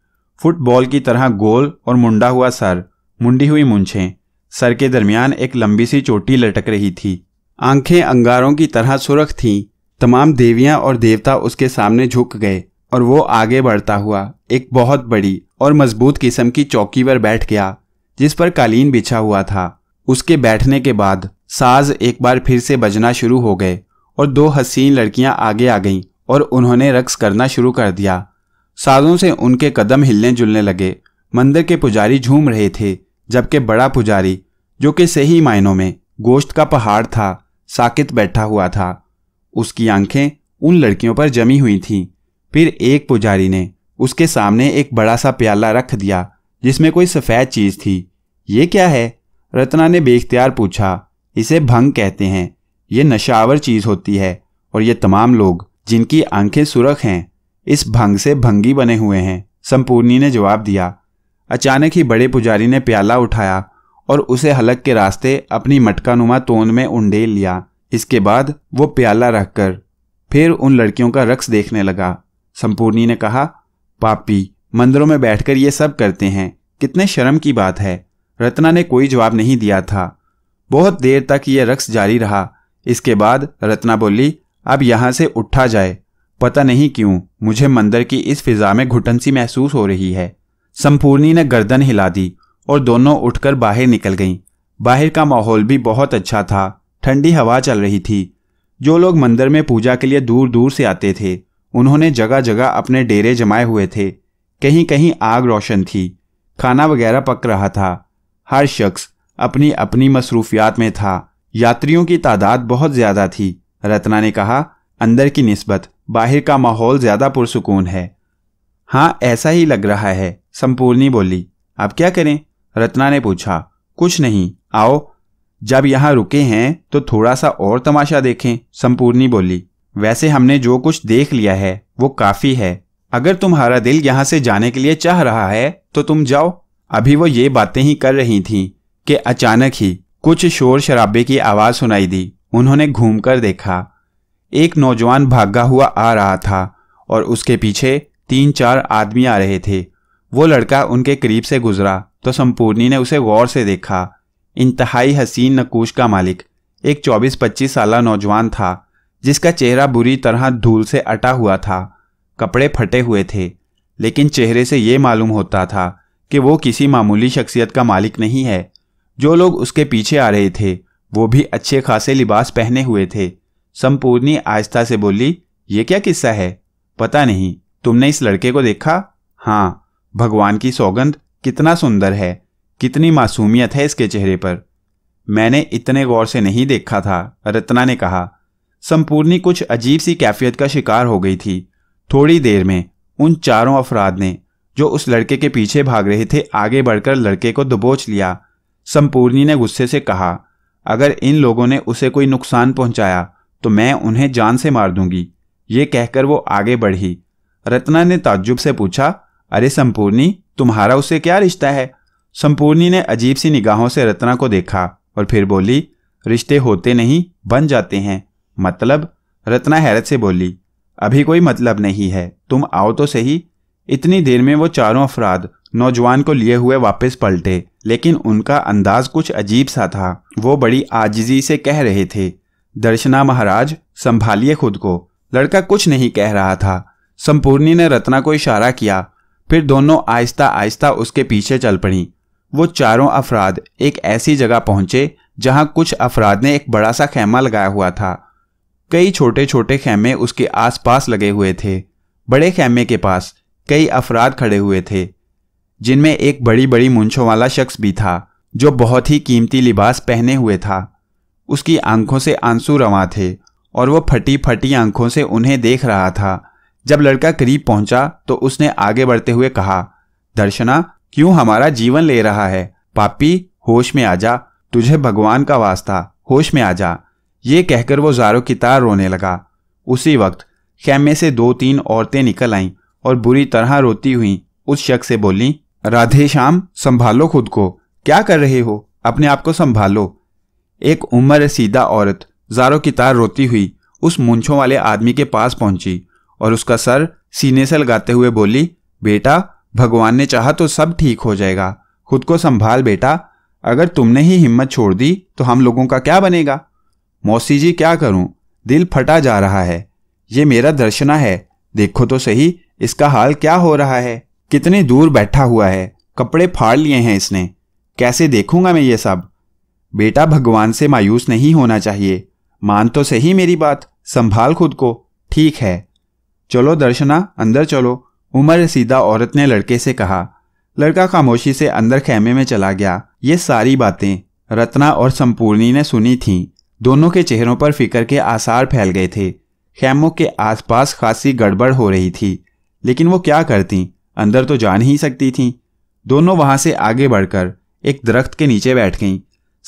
फुटबॉल की तरह गोल और मुंडा हुआ सर मुंडी हुई मुंछें सर के दरमियान एक लंबी सी चोटी लटक रही थी आंखें अंगारों की तरह सुरख थीं तमाम देवियां और देवता उसके सामने झुक गए और वो आगे बढ़ता हुआ एक बहुत बड़ी और मजबूत किस्म की चौकी पर बैठ गया जिस पर कालीन बिछा हुआ था उसके बैठने के बाद साज एक बार फिर से बजना शुरू हो गए और दो हसीन लड़कियां आगे आ गईं और उन्होंने रक्स करना शुरू कर दिया साजों से उनके कदम हिलने जुलने लगे मंदिर के पुजारी झूम रहे थे जबकि बड़ा पुजारी जो कि सही मायनों में गोश्त का पहाड़ था साकित बैठा हुआ था उसकी आंखें उन लड़कियों पर जमी हुई थीं फिर एक पुजारी ने उसके सामने एक बड़ा सा प्याला रख दिया जिसमें कोई सफ़ेद चीज़ थी ये क्या है रत्ना ने बेख्तियार पूछा इसे भंग कहते हैं ये नशावर चीज़ होती है और ये तमाम लोग जिनकी आंखें सुरख हैं इस भंग से भंगी बने हुए हैं संपूर्णी ने जवाब दिया अचानक ही बड़े पुजारी ने प्याला उठाया और उसे हलक के रास्ते अपनी मटकानुमा तोन में उंडेल लिया इसके बाद वो प्याला रखकर फिर उन लड़कियों का रक्स देखने लगा संपूर्णी ने कहा पापी मंदिरों में बैठकर ये सब करते हैं कितने शर्म की बात है रत्ना ने कोई जवाब नहीं दिया था बहुत देर तक यह रक्स जारी रहा इसके बाद रत्ना बोली अब यहां से उठा जाए पता नहीं क्यों मुझे मंदिर की इस फिजा में घुटन सी महसूस हो रही है संपूर्णी ने गर्दन हिला दी और दोनों उठकर बाहर निकल गईं बाहर का माहौल भी बहुत अच्छा था ठंडी हवा चल रही थी जो लोग मंदिर में पूजा के लिए दूर दूर से आते थे उन्होंने जगह जगह अपने डेरे जमाए हुए थे कहीं कहीं आग रोशन थी खाना वगैरह पक रहा था हर शख्स अपनी अपनी मसरूफियात में था यात्रियों की तादाद बहुत ज्यादा थी रत्ना ने कहा अंदर की निस्बत बाहर का माहौल ज्यादा पुरसकून है हाँ ऐसा ही लग रहा है संपूर्णी बोली अब क्या करें रत्ना ने पूछा कुछ नहीं आओ जब यहाँ रुके हैं तो थोड़ा सा और तमाशा देखें संपूर्णी बोली वैसे हमने जो कुछ देख लिया है वो काफ़ी है अगर तुम्हारा दिल यहाँ से जाने के लिए चाह रहा है तो तुम जाओ अभी वो ये बातें ही कर रही थी कि अचानक ही कुछ शोर शराबे की आवाज़ सुनाई दी उन्होंने घूमकर देखा एक नौजवान भागा हुआ आ रहा था और उसके पीछे तीन चार आदमी आ रहे थे वो लड़का उनके करीब से गुजरा तो संपूर्णी ने उसे गौर से देखा इंतहाई हसीन नकूश का मालिक एक 24-25 साल नौजवान था जिसका चेहरा बुरी तरह धूल से अटा हुआ था कपड़े फटे हुए थे लेकिन चेहरे से ये मालूम होता था कि वो किसी मामूली शख्सियत का मालिक नहीं है जो लोग उसके पीछे आ रहे थे वो भी अच्छे खासे लिबास पहने हुए थे संपूर्णी आहिस्ता से बोली ये क्या किस्सा है पता नहीं तुमने इस लड़के को देखा हाँ भगवान की सौगंध कितना सुंदर है कितनी मासूमियत है इसके चेहरे पर मैंने इतने गौर से नहीं देखा था रत्ना ने कहा संपूर्णी कुछ अजीब सी कैफियत का शिकार हो गई थी थोड़ी देर में उन चारों अफराद ने जो उस लड़के के पीछे भाग रहे थे आगे बढ़कर लड़के को दबोच लिया संपूर्णी ने गुस्से से कहा अगर इन लोगों ने उसे कोई नुकसान पहुंचाया तो मैं उन्हें जान से मार दूंगी ये कहकर वो आगे बढ़ी रत्ना ने ताज्जुब से पूछा अरे संपूर्णी तुम्हारा उससे क्या रिश्ता है संपूर्णी ने अजीब सी निगाहों से रत्ना को देखा और फिर बोली रिश्ते होते नहीं बन जाते हैं मतलब रत्ना हैरत से बोली अभी कोई मतलब नहीं है तुम आओ तो सही इतनी देर में वो चारों अफराद नौजवान को लिए हुए वापस पलटे लेकिन उनका अंदाज कुछ अजीब सा था वो बड़ी आजिजी से कह रहे थे दर्शना महाराज संभालिए खुद को लड़का कुछ नहीं कह रहा था संपूर्णी ने रत्ना को इशारा किया फिर दोनों आहिस्ता आहिस्ता उसके पीछे चल पड़ी वो चारों अफराद एक ऐसी जगह पहुंचे जहां कुछ अफराद ने एक बड़ा सा खेमा लगाया हुआ था कई छोटे छोटे खेमे उसके आसपास लगे हुए थे बड़े खेमे के पास कई अफराद खड़े हुए थे जिनमें एक बड़ी बड़ी मुंछों वाला शख्स भी था जो बहुत ही कीमती लिबास पहने हुए था उसकी आंखों से आंसू रवा थे और वो फटी फटी आंखों से उन्हें देख रहा था जब लड़का करीब पहुंचा तो उसने आगे बढ़ते हुए कहा दर्शना क्यों हमारा जीवन ले रहा है पापी होश में आ जा तुझे भगवान का वास्ता होश में आ जा ये कहकर वो जारो की तार रोने लगा उसी वक्त खेमे से दो तीन औरतें निकल आईं और बुरी तरह रोती हुई उस शख्स से बोली राधे श्याम संभालो खुद को क्या कर रहे हो अपने आप को संभालो एक उम्र सीधा औरत जारो की तार रोती हुई उस मुंछो वाले आदमी के पास पहुंची और उसका सर सीने से लगाते हुए बोली बेटा भगवान ने चाहा तो सब ठीक हो जाएगा खुद को संभाल बेटा अगर तुमने ही हिम्मत छोड़ दी तो हम लोगों का क्या बनेगा मौसी जी क्या करूं दिल फटा जा रहा है ये मेरा दर्शना है देखो तो सही इसका हाल क्या हो रहा है कितने दूर बैठा हुआ है कपड़े फाड़ लिए हैं इसने कैसे देखूंगा मैं ये सब बेटा भगवान से मायूस नहीं होना चाहिए मान तो सही मेरी बात संभाल खुद को ठीक है चलो दर्शना अंदर चलो उमर सीधा औरत ने लड़के से कहा लड़का खामोशी से अंदर खेमे में चला गया ये सारी बातें रत्ना और संपूर्णी ने सुनी थीं दोनों के चेहरों पर फिक्र के आसार फैल गए थे खेमों के आसपास खासी गड़बड़ हो रही थी लेकिन वो क्या करती अंदर तो जा नहीं सकती थी दोनों वहां से आगे बढ़कर एक दरख्त के नीचे बैठ गईं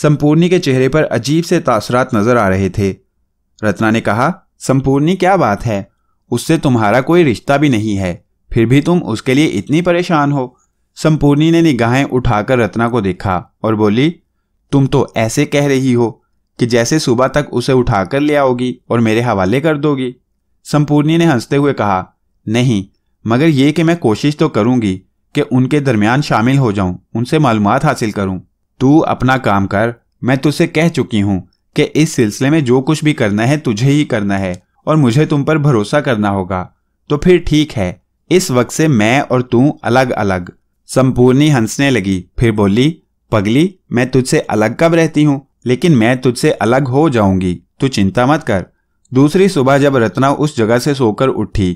संपूर्णी के चेहरे पर अजीब से तासरात नजर आ रहे थे रत्ना ने कहा संपूर्णी क्या बात है उससे तुम्हारा कोई रिश्ता भी नहीं है फिर भी तुम उसके लिए इतनी परेशान हो संपूर्णी ने निगाहें उठाकर रत्ना को देखा और बोली तुम तो ऐसे कह रही हो कि जैसे सुबह तक उसे उठाकर ले आओगी और मेरे हवाले कर दोगी संपूर्णी ने हंसते हुए कहा नहीं मगर ये कि मैं कोशिश तो करूंगी कि उनके दरमियान शामिल हो जाऊं उनसे मालूम हासिल करूं तू अपना काम कर मैं तुझसे कह चुकी हूं कि इस सिलसिले में जो कुछ भी करना है तुझे ही करना है और मुझे तुम पर भरोसा करना होगा तो फिर ठीक है इस वक्त से मैं और तू अलग अलग संपूर्णी हंसने लगी फिर बोली पगली मैं तुझसे अलग कब रहती हूँ लेकिन मैं तुझसे अलग हो जाऊंगी तू चिंता मत कर दूसरी सुबह जब रत्ना उस जगह से सोकर उठी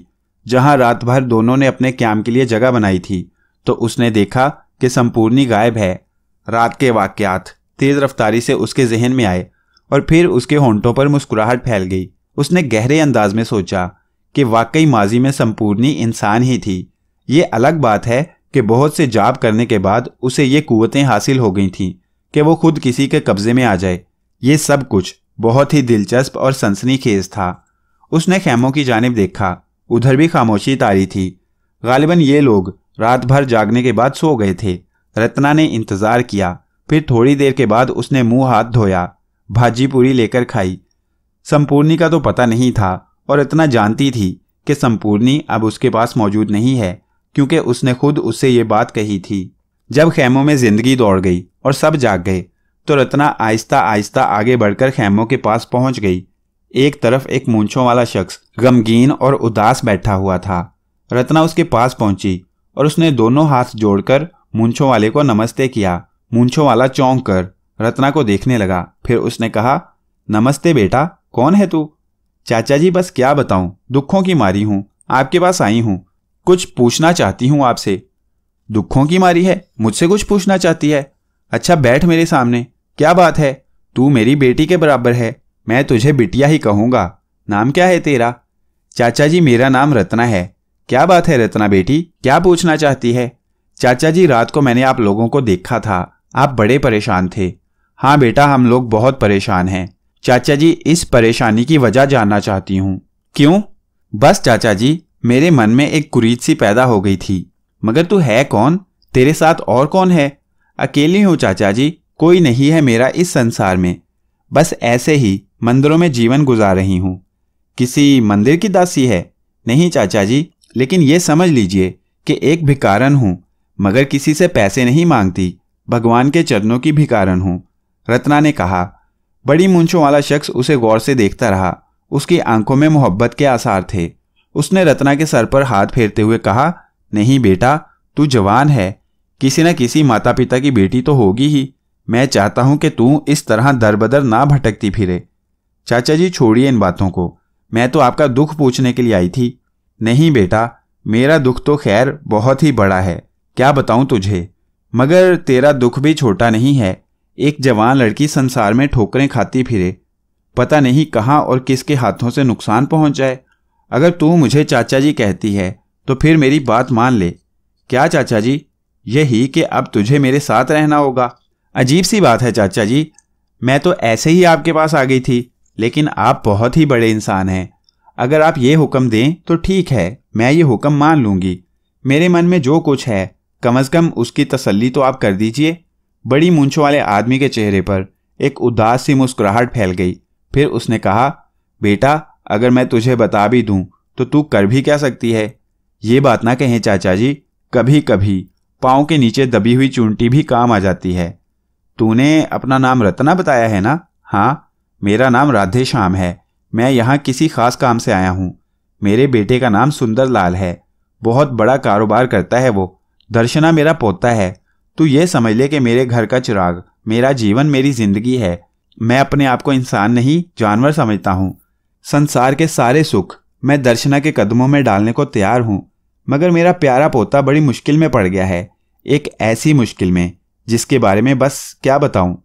जहां रात भर दोनों ने अपने क्याम के लिए जगह बनाई थी तो उसने देखा कि संपूर्णी गायब है रात के वाक्यात तेज रफ्तारी से उसके जहन में आए और फिर उसके होंठों पर मुस्कुराहट फैल गई उसने गहरे अंदाज में सोचा कि वाकई माजी में संपूर्णी इंसान ही थी ये अलग बात है कि बहुत से जाप करने के बाद उसे ये कुवतें हासिल हो गई थीं कि वो खुद किसी के कब्जे में आ जाए ये सब कुछ बहुत ही दिलचस्प और सनसनीखेज था उसने खेमों की जानब देखा उधर भी खामोशी तारी थी गालिबन ये लोग रात भर जागने के बाद सो गए थे रत्ना ने इंतज़ार किया फिर थोड़ी देर के बाद उसने मुंह हाथ धोया भाजी पूरी लेकर खाई संपूर्णी का तो पता नहीं था और इतना जानती थी कि संपूर्णी अब उसके पास मौजूद नहीं है क्योंकि उसने खुद उससे ये बात कही थी जब खेमों में जिंदगी दौड़ गई और सब जाग गए तो रत्ना आहिस्ता आहिस्ता आगे बढ़कर खेमों के पास पहुंच गई एक तरफ एक मूंछों वाला शख्स गमगीन और उदास बैठा हुआ था रत्ना उसके पास पहुंची और उसने दोनों हाथ जोड़कर मूंछों वाले को नमस्ते किया मूंछों वाला चौंक कर रत्ना को देखने लगा फिर उसने कहा नमस्ते बेटा कौन है तू चाचा जी बस क्या बताऊं दुखों की मारी हूं आपके पास आई हूं कुछ पूछना चाहती हूं आपसे दुखों की मारी है मुझसे कुछ पूछना चाहती है अच्छा बैठ मेरे सामने क्या बात है तू मेरी बेटी के बराबर है मैं तुझे बिटिया ही कहूंगा नाम क्या है तेरा चाचा जी मेरा नाम रत्ना है क्या बात है रत्ना बेटी क्या पूछना चाहती है चाचा जी रात को मैंने आप लोगों को देखा था आप बड़े परेशान थे हाँ बेटा हम लोग बहुत परेशान हैं चाचा जी इस परेशानी की वजह जानना चाहती हूँ क्यों बस चाचा जी मेरे मन में एक कुरीद सी पैदा हो गई थी मगर तू है कौन तेरे साथ और कौन है अकेली हूँ चाचा जी कोई नहीं है मेरा इस संसार में बस ऐसे ही मंदिरों में जीवन गुजार रही हूँ किसी मंदिर की दासी है नहीं चाचा जी लेकिन ये समझ लीजिए कि एक भिकारन हूँ मगर किसी से पैसे नहीं मांगती भगवान के चरणों की भिकारन हूँ रत्ना ने कहा बड़ी मूंछों वाला शख्स उसे गौर से देखता रहा उसकी आंखों में मोहब्बत के आसार थे उसने रत्ना के सर पर हाथ फेरते हुए कहा नहीं बेटा तू जवान है किसी न किसी माता पिता की बेटी तो होगी ही मैं चाहता हूं कि तू इस तरह दरबदर ना भटकती फिरे चाचा जी छोड़िए इन बातों को मैं तो आपका दुख पूछने के लिए आई थी नहीं बेटा मेरा दुख तो खैर बहुत ही बड़ा है क्या बताऊं तुझे मगर तेरा दुख भी छोटा नहीं है एक जवान लड़की संसार में ठोकरें खाती फिरे पता नहीं कहाँ और किसके हाथों से नुकसान पहुंच जाए अगर तू मुझे चाचा जी कहती है तो फिर मेरी बात मान ले क्या चाचा जी यही कि अब तुझे मेरे साथ रहना होगा अजीब सी बात है चाचा जी मैं तो ऐसे ही आपके पास आ गई थी लेकिन आप बहुत ही बड़े इंसान हैं अगर आप ये हुक्म दें तो ठीक है मैं ये हुक्म मान लूंगी मेरे मन में जो कुछ है कम अज़ कम उसकी तसल्ली तो आप कर दीजिए बड़ी मूंछ वाले आदमी के चेहरे पर एक उदास सी मुस्कुराहट फैल गई फिर उसने कहा बेटा अगर मैं तुझे बता भी दूं तो तू कर भी क्या सकती है ये बात ना कहें चाचा जी कभी कभी पाँव के नीचे दबी हुई चूंटी भी काम आ जाती है तूने अपना नाम रत्ना बताया है ना हाँ मेरा नाम राधे श्याम है मैं यहाँ किसी खास काम से आया हूँ मेरे बेटे का नाम सुंदर लाल है बहुत बड़ा कारोबार करता है वो दर्शना मेरा पोता है तू ये समझ ले कि मेरे घर का चिराग मेरा जीवन मेरी जिंदगी है मैं अपने आप को इंसान नहीं जानवर समझता हूँ संसार के सारे सुख मैं दर्शना के कदमों में डालने को तैयार हूँ मगर मेरा प्यारा पोता बड़ी मुश्किल में पड़ गया है एक ऐसी मुश्किल में जिसके बारे में बस क्या बताऊं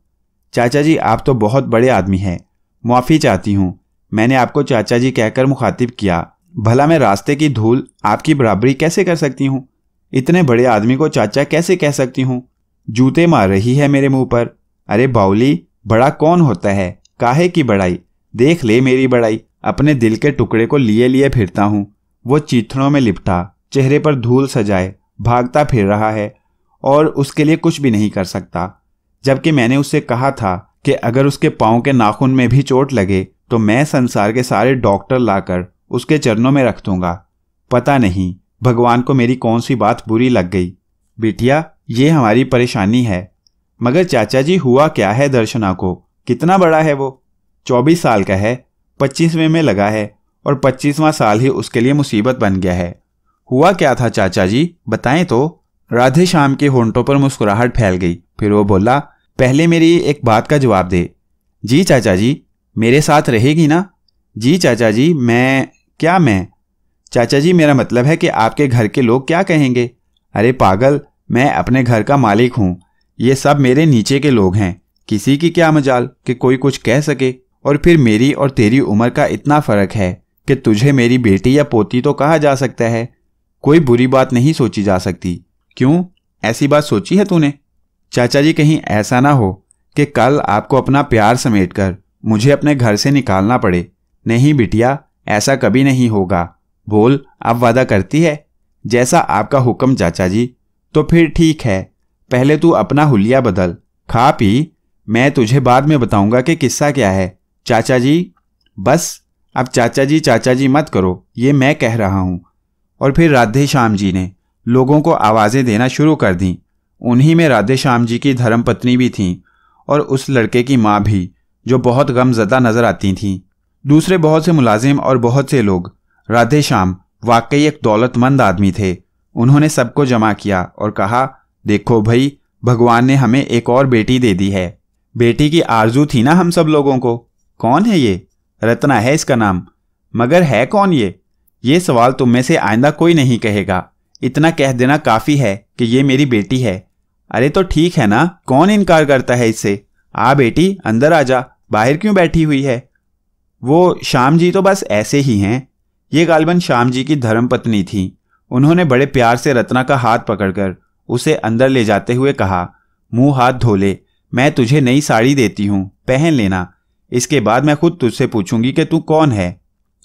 चाचा जी आप तो बहुत बड़े आदमी हैं मुआफ़ी चाहती हूँ मैंने आपको चाचा जी कहकर मुखातिब किया भला मैं रास्ते की धूल आपकी बराबरी कैसे कर सकती हूँ इतने बड़े आदमी को चाचा कैसे कह सकती हूँ जूते मार रही है मेरे मुंह पर अरे बाउली बड़ा कौन होता है काहे की बड़ाई देख ले मेरी बड़ाई अपने दिल के टुकड़े को लिए लिए फिरता हूँ वो चीथड़ों में लिपटा चेहरे पर धूल सजाए भागता फिर रहा है और उसके लिए कुछ भी नहीं कर सकता जबकि मैंने उससे कहा था कि अगर उसके पाँव के नाखून में भी चोट लगे तो मैं संसार के सारे डॉक्टर लाकर उसके चरणों में रख दूंगा पता नहीं भगवान को मेरी कौन सी बात बुरी लग गई बिटिया ये हमारी परेशानी है मगर चाचा जी हुआ क्या है दर्शना को कितना बड़ा है वो चौबीस साल का है पच्चीसवें में लगा है और पच्चीसवां साल ही उसके लिए मुसीबत बन गया है हुआ क्या था चाचा जी बताएं तो राधे श्याम के होंठों पर मुस्कुराहट फैल गई फिर वो बोला पहले मेरी एक बात का जवाब दे जी चाचा जी मेरे साथ रहेगी ना जी चाचा जी मैं क्या मैं चाचा जी मेरा मतलब है कि आपके घर के लोग क्या कहेंगे अरे पागल मैं अपने घर का मालिक हूँ ये सब मेरे नीचे के लोग हैं किसी की क्या मजाल कि कोई कुछ कह सके और फिर मेरी और तेरी उम्र का इतना फ़र्क है कि तुझे मेरी बेटी या पोती तो कहा जा सकता है कोई बुरी बात नहीं सोची जा सकती क्यों ऐसी बात सोची है तूने चाचा जी कहीं ऐसा ना हो कि कल आपको अपना प्यार समेट कर मुझे अपने घर से निकालना पड़े नहीं बिटिया ऐसा कभी नहीं होगा बोल अब वादा करती है जैसा आपका हुक्म चाचा जी तो फिर ठीक है पहले तू अपना हुलिया बदल खा पी मैं तुझे बाद में बताऊंगा कि किस्सा क्या है चाचा जी बस अब चाचा जी चाचा जी मत करो ये मैं कह रहा हूं और फिर राधे श्याम जी ने लोगों को आवाज़ें देना शुरू कर दीं उन्हीं में राधे श्याम जी की धर्मपत्नी भी थीं और उस लड़के की माँ भी जो बहुत गमजदा नज़र आती थीं दूसरे बहुत से मुलाजिम और बहुत से लोग राधे श्याम वाकई एक दौलतमंद आदमी थे उन्होंने सबको जमा किया और कहा देखो भाई भगवान ने हमें एक और बेटी दे दी है बेटी की आरजू थी ना हम सब लोगों को कौन है ये रत्ना है इसका नाम मगर है कौन ये ये सवाल तुम में से आइंदा कोई नहीं कहेगा इतना कह देना काफी है कि ये मेरी बेटी है अरे तो ठीक है ना कौन इनकार करता है इससे आ बेटी अंदर आ जा बाहर क्यों बैठी हुई है वो श्याम जी तो बस ऐसे ही हैं ये गालबन श्याम जी की धर्मपत्नी थी उन्होंने बड़े प्यार से रत्ना का हाथ पकड़कर उसे अंदर ले जाते हुए कहा मुंह हाथ धो ले मैं तुझे नई साड़ी देती हूँ पहन लेना इसके बाद मैं खुद तुझसे पूछूंगी कि तू कौन है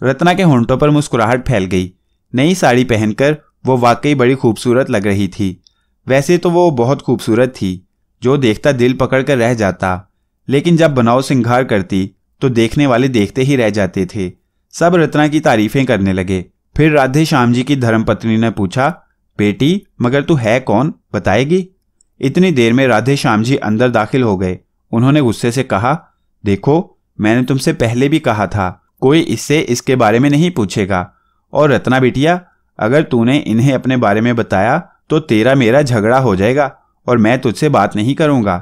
रत्ना के होंठों पर मुस्कुराहट फैल गई नई साड़ी पहनकर वो वाकई बड़ी खूबसूरत लग रही थी वैसे तो वो बहुत खूबसूरत थी जो देखता दिल पकड़ कर रह जाता लेकिन जब बनाव सिंगार करती तो देखने वाले देखते ही रह जाते थे सब रत्ना की तारीफें करने लगे फिर राधे श्याम जी की धर्मपत्नी ने पूछा बेटी मगर तू है कौन बताएगी इतनी देर में राधे श्याम जी अंदर दाखिल हो गए उन्होंने गुस्से से कहा देखो मैंने तुमसे पहले भी कहा था कोई इससे इसके बारे में नहीं पूछेगा और रत्ना बेटिया अगर तूने इन्हें अपने बारे में बताया तो तेरा मेरा झगड़ा हो जाएगा और मैं तुझसे बात नहीं करूंगा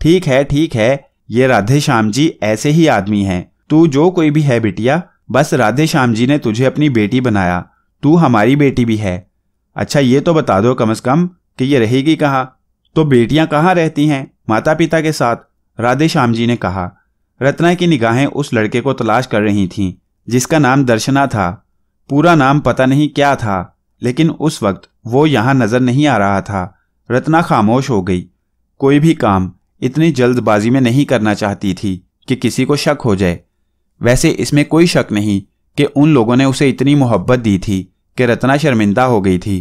ठीक है ठीक है ये राधे श्याम जी ऐसे ही आदमी हैं तू जो कोई भी है बिटिया बस राधे श्याम जी ने तुझे अपनी बेटी बनाया तू हमारी बेटी भी है अच्छा ये तो बता दो कम से कम कि ये रहेगी कहाँ तो बेटियां कहाँ रहती हैं माता पिता के साथ राधे श्याम जी ने कहा रत्ना की निगाहें उस लड़के को तलाश कर रही थीं जिसका नाम दर्शना था पूरा नाम पता नहीं क्या था लेकिन उस वक्त वो यहां नजर नहीं आ रहा था रत्ना खामोश हो गई कोई भी काम इतनी जल्दबाजी में नहीं करना चाहती थी कि किसी को शक हो जाए वैसे इसमें कोई शक नहीं कि उन लोगों ने उसे इतनी मोहब्बत दी थी कि रत्ना शर्मिंदा हो गई थी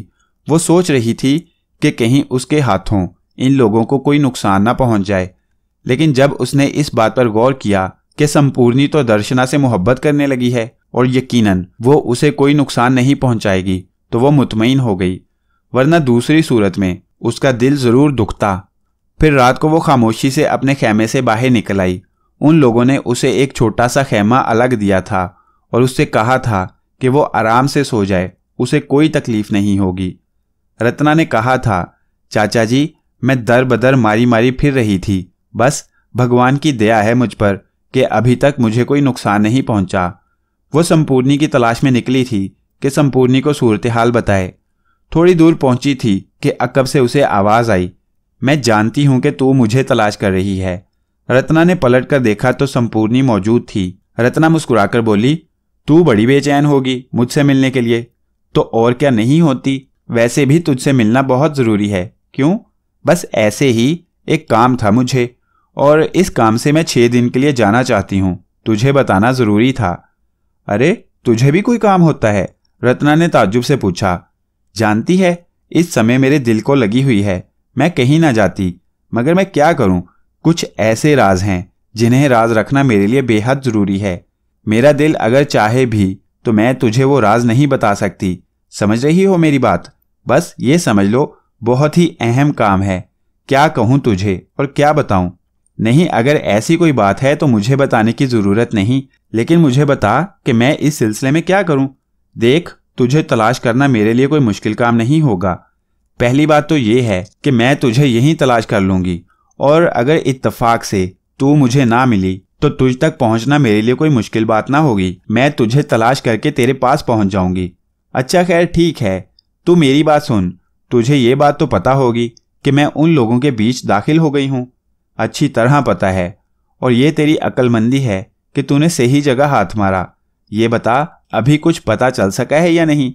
वो सोच रही थी कि कहीं उसके हाथों इन लोगों को कोई नुकसान ना पहुंच जाए लेकिन जब उसने इस बात पर गौर किया कि संपूर्णी तो दर्शना से मोहब्बत करने लगी है और यकीनन वो उसे कोई नुकसान नहीं पहुंचाएगी तो वो मुतमिन हो गई वरना दूसरी सूरत में उसका दिल ज़रूर दुखता फिर रात को वो खामोशी से अपने खेमे से बाहर निकल आई उन लोगों ने उसे एक छोटा सा खेमा अलग दिया था और उससे कहा था कि वो आराम से सो जाए उसे कोई तकलीफ नहीं होगी रत्ना ने कहा था चाचा जी मैं दर बदर मारी मारी फिर रही थी बस भगवान की दया है मुझ पर कि अभी तक मुझे कोई नुकसान नहीं पहुंचा वह संपूर्णी की तलाश में निकली थी कि संपूर्णी को सूरत हाल बताए थोड़ी दूर पहुंची थी कि अकब से उसे आवाज़ आई मैं जानती हूं कि तू मुझे तलाश कर रही है रत्ना ने पलट कर देखा तो संपूर्णी मौजूद थी रत्ना मुस्कुराकर बोली तू बड़ी बेचैन होगी मुझसे मिलने के लिए तो और क्या नहीं होती वैसे भी तुझसे मिलना बहुत ज़रूरी है क्यों बस ऐसे ही एक काम था मुझे और इस काम से मैं छह दिन के लिए जाना चाहती हूँ तुझे बताना ज़रूरी था अरे तुझे भी कोई काम होता है रत्ना ने ताजुब से पूछा जानती है इस समय मेरे दिल को लगी हुई है मैं कहीं ना जाती मगर मैं क्या करूं कुछ ऐसे राज हैं जिन्हें राज रखना मेरे लिए बेहद ज़रूरी है मेरा दिल अगर चाहे भी तो मैं तुझे वो राज नहीं बता सकती समझ रही हो मेरी बात बस ये समझ लो बहुत ही अहम काम है क्या कहूं तुझे और क्या बताऊं नहीं अगर ऐसी कोई बात है तो मुझे बताने की जरूरत नहीं लेकिन मुझे बता कि मैं इस सिलसिले में क्या करूं देख तुझे तलाश करना मेरे लिए कोई मुश्किल काम नहीं होगा पहली बात तो ये है कि मैं तुझे यही तलाश कर लूंगी और अगर इत्तफाक से तू मुझे ना मिली तो तुझ तक पहुंचना मेरे लिए कोई मुश्किल बात ना होगी मैं तुझे तलाश करके तेरे पास पहुंच जाऊंगी अच्छा खैर ठीक है तू मेरी बात सुन तुझे ये बात तो पता होगी कि मैं उन लोगों के बीच दाखिल हो गई हूँ अच्छी तरह पता है और ये तेरी अक्लमंदी है कि तूने सही जगह हाथ मारा ये बता अभी कुछ पता चल सका है या नहीं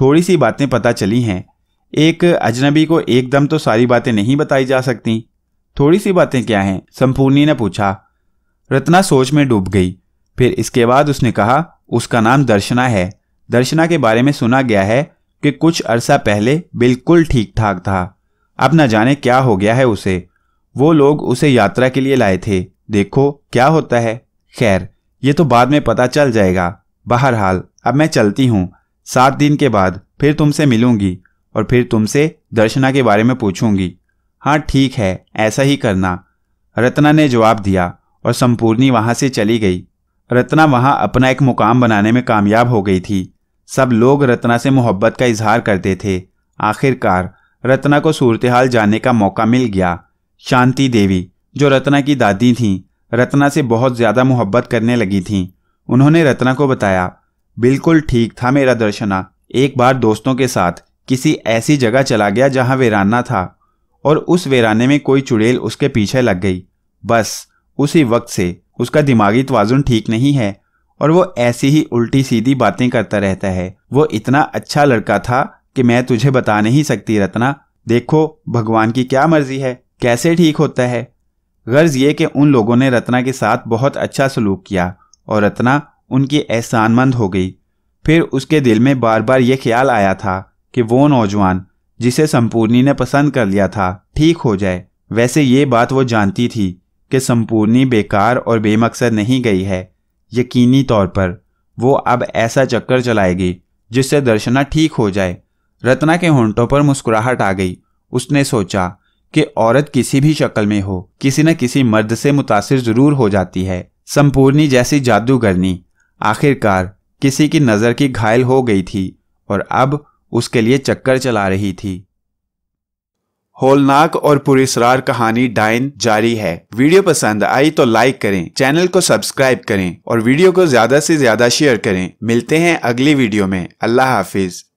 थोड़ी सी बातें पता चली हैं एक अजनबी को एकदम तो सारी बातें नहीं बताई जा सकती थोड़ी सी बातें क्या हैं संपूर्णी ने पूछा रत्ना सोच में डूब गई फिर इसके बाद उसने कहा उसका नाम दर्शना है दर्शना के बारे में सुना गया है कि कुछ अरसा पहले बिल्कुल ठीक ठाक था अब न जाने क्या हो गया है उसे वो लोग उसे यात्रा के लिए लाए थे देखो क्या होता है खैर ये तो बाद में पता चल जाएगा बहरहाल अब मैं चलती हूँ सात दिन के बाद फिर तुमसे मिलूंगी और फिर तुमसे दर्शना के बारे में पूछूंगी हाँ ठीक है ऐसा ही करना रत्ना ने जवाब दिया और संपूर्णी वहां से चली गई रत्ना वहां अपना एक मुकाम बनाने में कामयाब हो गई थी सब लोग रत्ना से मोहब्बत का इजहार करते थे आखिरकार रत्ना को सूरतहाल जाने का मौका मिल गया शांति देवी जो रत्ना की दादी थीं रत्ना से बहुत ज़्यादा मोहब्बत करने लगी थीं उन्होंने रत्ना को बताया बिल्कुल ठीक था मेरा दर्शना एक बार दोस्तों के साथ किसी ऐसी जगह चला गया जहाँ वीराना था और उस वीराने में कोई चुड़ैल उसके पीछे लग गई बस उसी वक्त से उसका दिमागी तोज़ुन ठीक नहीं है और वो ऐसी ही उल्टी सीधी बातें करता रहता है वो इतना अच्छा लड़का था कि मैं तुझे बता नहीं सकती रत्ना देखो भगवान की क्या मर्जी है कैसे ठीक होता है गर्ज ये कि उन लोगों ने रत्ना के साथ बहुत अच्छा सलूक किया और रत्ना उनकी एहसानमंद हो गई फिर उसके दिल में बार बार ये ख्याल आया था कि वो नौजवान जिसे संपूर्णी ने पसंद कर लिया था ठीक हो जाए वैसे ये बात वो जानती थी कि संपूर्णी बेकार और बेमकसद नहीं गई है यकीनी तौर पर वो अब ऐसा चक्कर चलाएगी जिससे दर्शना ठीक हो जाए रत्ना के होंठों पर मुस्कुराहट आ गई उसने सोचा कि औरत किसी भी शक्ल में हो किसी न किसी मर्द से मुतासिर जरूर हो जाती है संपूर्णी जैसी जादूगरनी आखिरकार किसी की नज़र की घायल हो गई थी और अब उसके लिए चक्कर चला रही थी होलनाक और पुरेसरार कहानी डाइन जारी है वीडियो पसंद आई तो लाइक करें चैनल को सब्सक्राइब करें और वीडियो को ज्यादा से ज्यादा शेयर करें मिलते हैं अगली वीडियो में अल्लाह हाफिज़